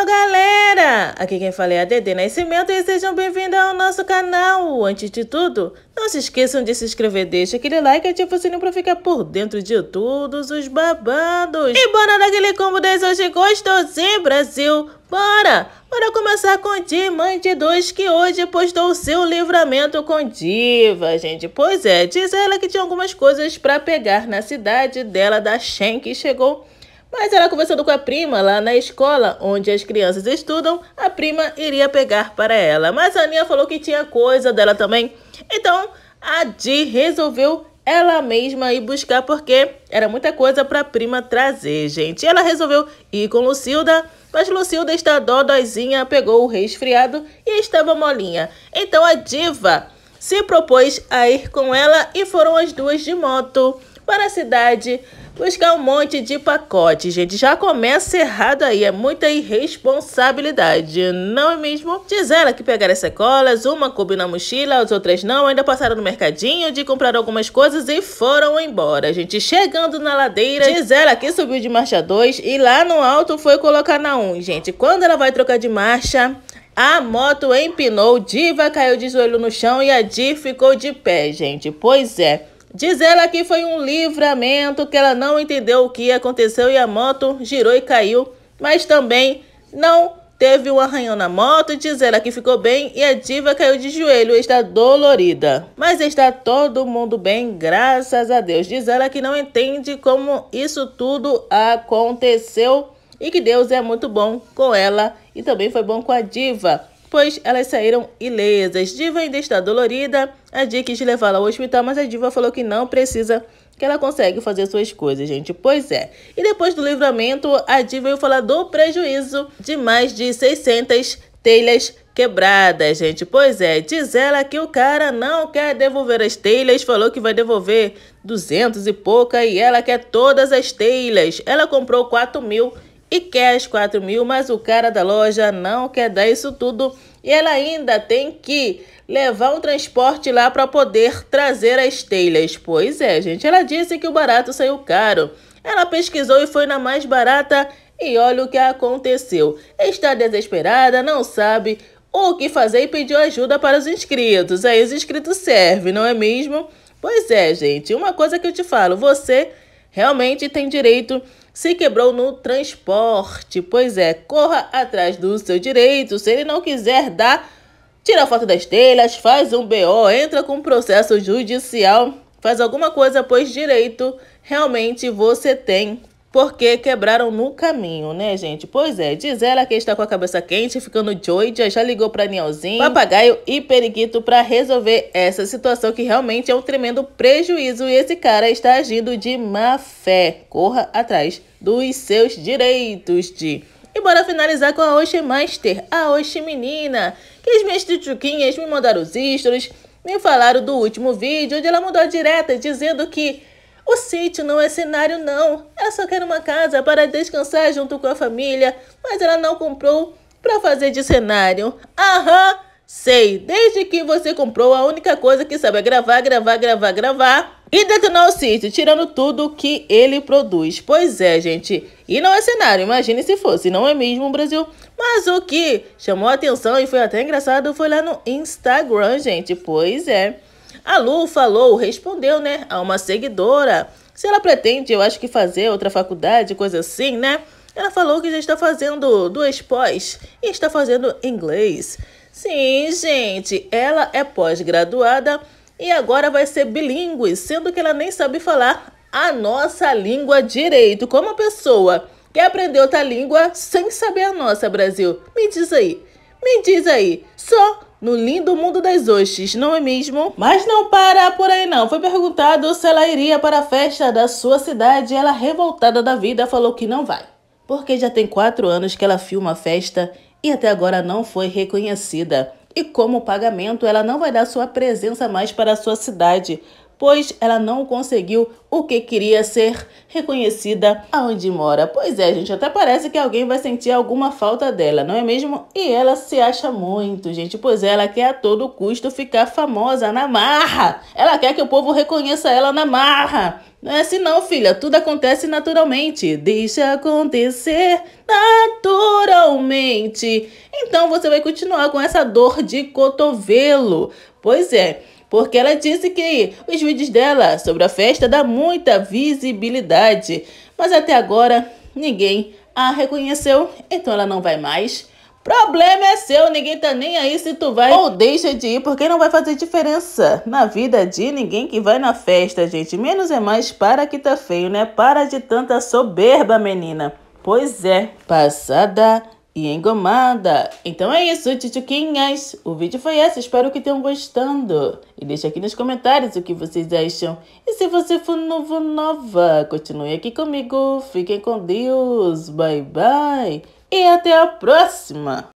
Olá galera! Aqui quem fala é a Dede Nascimento e sejam bem-vindos ao nosso canal! Antes de tudo, não se esqueçam de se inscrever, deixa aquele like e ativa o sininho pra ficar por dentro de todos os babados! E bora naquele combo 10 hoje gostosinho, Brasil! Bora! Bora começar com Diamante 2, que hoje postou seu livramento com Diva, gente. Pois é, diz ela que tinha algumas coisas pra pegar na cidade dela da Shen, que chegou mas ela conversando com a prima lá na escola onde as crianças estudam, a prima iria pegar para ela. Mas a Aninha falou que tinha coisa dela também. Então a Di resolveu ela mesma ir buscar porque era muita coisa para a prima trazer, gente. Ela resolveu ir com Lucilda, mas Lucilda está dodóizinha, pegou o resfriado e estava molinha. Então a diva se propôs a ir com ela e foram as duas de moto para a cidade buscar um monte de pacote, gente. Já começa errado aí, é muita irresponsabilidade, não é mesmo? Diz ela que pegaram as sacolas, uma coube na mochila, as outras não, ainda passaram no mercadinho de comprar algumas coisas e foram embora, gente. Chegando na ladeira, diz ela que subiu de marcha 2 e lá no alto foi colocar na 1, um, gente. Quando ela vai trocar de marcha, a moto empinou, Diva caiu de joelho no chão e a Di ficou de pé, gente. Pois é. Diz ela que foi um livramento, que ela não entendeu o que aconteceu e a moto girou e caiu, mas também não teve um arranhão na moto. Diz ela que ficou bem e a diva caiu de joelho, está dolorida. Mas está todo mundo bem, graças a Deus. Diz ela que não entende como isso tudo aconteceu e que Deus é muito bom com ela e também foi bom com a diva pois elas saíram ilesas. Diva ainda está dolorida, a Di quis levá-la ao hospital, mas a Diva falou que não precisa, que ela consegue fazer suas coisas, gente. Pois é. E depois do livramento, a Di veio falar do prejuízo de mais de 600 telhas quebradas, gente. Pois é, diz ela que o cara não quer devolver as telhas, falou que vai devolver 200 e pouca e ela quer todas as telhas. Ela comprou 4 mil e quer as 4 mil, mas o cara da loja não quer dar isso tudo e ela ainda tem que levar um transporte lá para poder trazer as telhas. Pois é, gente, ela disse que o barato saiu caro. Ela pesquisou e foi na mais barata e olha o que aconteceu. Está desesperada, não sabe o que fazer e pediu ajuda para os inscritos. Aí os inscritos servem, não é mesmo? Pois é, gente, uma coisa que eu te falo, você realmente tem direito se quebrou no transporte. Pois é, corra atrás do seu direito. Se ele não quiser dar, tira foto das telhas, faz um BO, entra com processo judicial, faz alguma coisa, pois direito realmente você tem porque quebraram no caminho, né, gente? Pois é, diz ela que está com a cabeça quente, ficando joida, já ligou para Nielzinho, papagaio e periquito para resolver essa situação que realmente é um tremendo prejuízo e esse cara está agindo de má fé. Corra atrás dos seus direitos de... E bora finalizar com a Oshi Master, a Oshi Menina, que as minhas tchutchuquinhas me mandaram os istros, me falaram do último vídeo, onde ela mandou direta dizendo que o sítio não é cenário, não. Ela só quer uma casa para descansar junto com a família, mas ela não comprou para fazer de cenário. Aham, sei. Desde que você comprou, a única coisa que sabe é gravar, gravar, gravar, gravar e detonar o sítio, tirando tudo que ele produz. Pois é, gente. E não é cenário, imagine se fosse, não é mesmo, Brasil? Mas o que chamou a atenção e foi até engraçado foi lá no Instagram, gente. Pois é. A Lu falou, respondeu, né, a uma seguidora. Se ela pretende, eu acho que fazer outra faculdade, coisa assim, né? Ela falou que já está fazendo duas pós e está fazendo inglês. Sim, gente, ela é pós-graduada e agora vai ser bilíngue, sendo que ela nem sabe falar a nossa língua direito. Como a pessoa que aprendeu outra língua sem saber a nossa, Brasil? Me diz aí, me diz aí, só no lindo mundo das hostes, não é mesmo? Mas não para por aí não. Foi perguntado se ela iria para a festa da sua cidade e ela, revoltada da vida, falou que não vai. Porque já tem quatro anos que ela filma a festa e até agora não foi reconhecida. E como pagamento, ela não vai dar sua presença mais para a sua cidade, pois ela não conseguiu o que queria ser reconhecida aonde mora. Pois é, gente, até parece que alguém vai sentir alguma falta dela, não é mesmo? E ela se acha muito, gente, pois ela quer a todo custo ficar famosa na marra. Ela quer que o povo reconheça ela na marra. Não é assim não, filha, tudo acontece naturalmente. Deixa acontecer naturalmente. Então você vai continuar com essa dor de cotovelo. Pois é porque ela disse que os vídeos dela sobre a festa dá muita visibilidade, mas até agora ninguém a reconheceu, então ela não vai mais. Problema é seu, ninguém tá nem aí se tu vai ou deixa de ir, porque não vai fazer diferença na vida de ninguém que vai na festa, gente. Menos é mais, para que tá feio, né? Para de tanta soberba, menina. Pois é, passada e engomada. Então é isso, tchutchuquinhas. O vídeo foi esse, espero que tenham gostando. E deixa aqui nos comentários o que vocês acham. E se você for novo nova, continue aqui comigo. Fiquem com Deus. Bye, bye. E até a próxima.